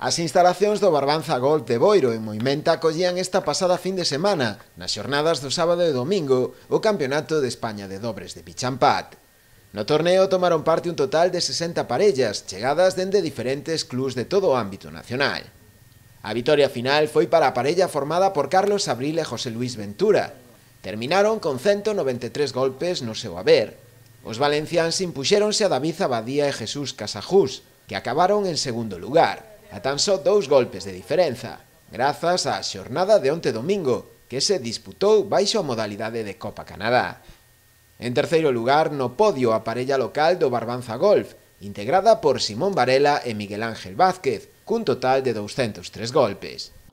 As instalacións do Barbanza Golf de Boiro en Moimenta acollían esta pasada fin de semana, nas xornadas do sábado e domingo, o Campeonato de España de Dobres de Pichampat. No torneo tomaron parte un total de 60 parellas, chegadas dende diferentes clubs de todo o ámbito nacional. A vitoria final foi para a parella formada por Carlos Abril e José Luis Ventura. Terminaron con 193 golpes no seu haber. Os valencians impuxeronse a David Abadía e Jesús Casajús, que acabaron en segundo lugar a tan só dous golpes de diferenza, grazas á xornada de onte domingo, que se disputou baixo a modalidade de Copa Canadá. En terceiro lugar, no podio a parella local do Barbanza Golf, integrada por Simón Varela e Miguel Ángel Vázquez, cun total de 203 golpes.